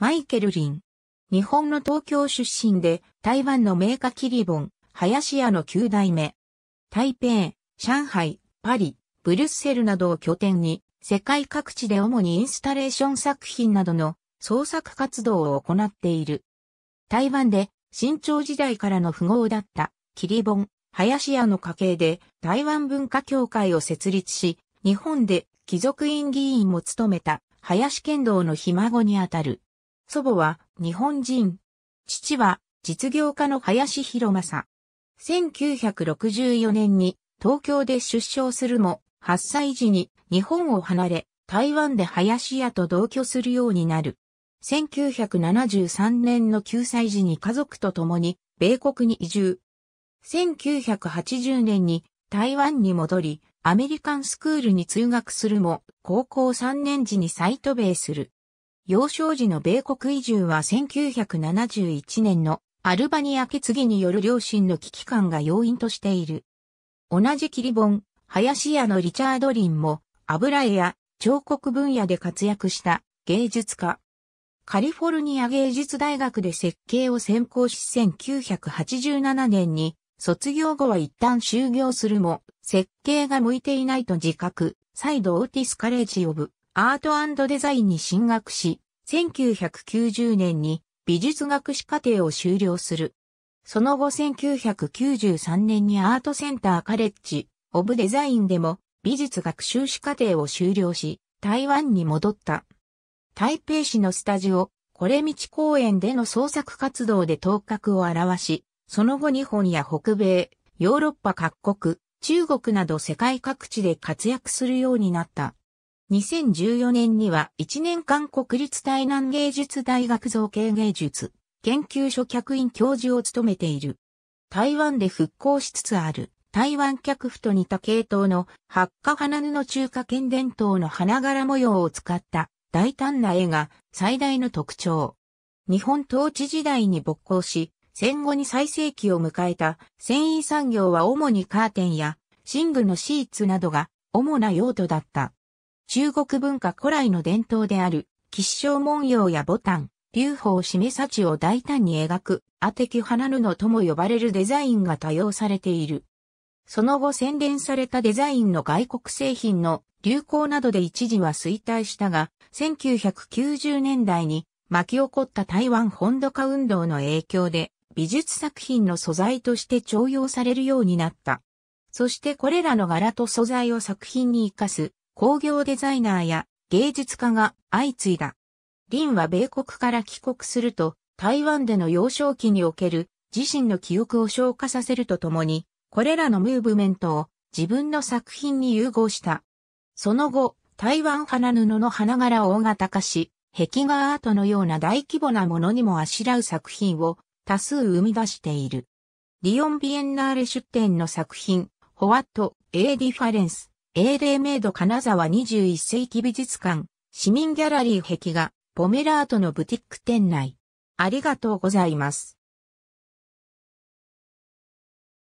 マイケル・リン。日本の東京出身で、台湾の名家キリボン、林家の9代目。台北、上海、パリ、ブリュッセルなどを拠点に、世界各地で主にインスタレーション作品などの創作活動を行っている。台湾で新朝時代からの富豪だったキリボン、林家の家系で台湾文化協会を設立し、日本で貴族院議員も務めた林剣道のひ孫にあたる。祖母は日本人。父は実業家の林博正。1964年に東京で出生するも、8歳時に日本を離れ、台湾で林家と同居するようになる。1973年の9歳時に家族と共に米国に移住。1980年に台湾に戻り、アメリカンスクールに通学するも、高校3年時に再渡米する。幼少時の米国移住は1971年のアルバニア決議による両親の危機感が要因としている。同じキリボン、林家のリチャード・リンも油絵や彫刻分野で活躍した芸術家。カリフォルニア芸術大学で設計を専攻し1987年に卒業後は一旦就業するも設計が向いていないと自覚、再度オーティスカレージオブアートデザインに進学し、1990年に美術学士課程を修了する。その後1993年にアートセンターカレッジ、オブデザインでも美術学習士課程を修了し、台湾に戻った。台北市のスタジオ、これ道公園での創作活動で頭角を現し、その後日本や北米、ヨーロッパ各国、中国など世界各地で活躍するようになった。2014年には1年間国立台南芸術大学造形芸術研究所客員教授を務めている。台湾で復興しつつある台湾客府と似た系統の八花花布中華圏伝統の花柄模様を使った大胆な絵が最大の特徴。日本統治時代に勃興し、戦後に最盛期を迎えた繊維産業は主にカーテンや寝具のシーツなどが主な用途だった。中国文化古来の伝統である、吉祥文様やボタン、流法めさちを大胆に描く、アテキ花布とも呼ばれるデザインが多用されている。その後洗練されたデザインの外国製品の流行などで一時は衰退したが、1990年代に巻き起こった台湾本土化運動の影響で、美術作品の素材として重用されるようになった。そしてこれらの柄と素材を作品に活かす工業デザイナーや芸術家が相次いだ。林は米国から帰国すると、台湾での幼少期における自身の記憶を消化させるとともに、これらのムーブメントを自分の作品に融合した。その後、台湾花布の花柄を大型化し、壁画アートのような大規模なものにもあしらう作品を多数生み出している。リオンビエンナーレ出展の作品、ホワット・エー・ディファレンス英霊メイド金沢21世紀美術館、市民ギャラリー壁画、ボメラートのブティック店内。ありがとうございます。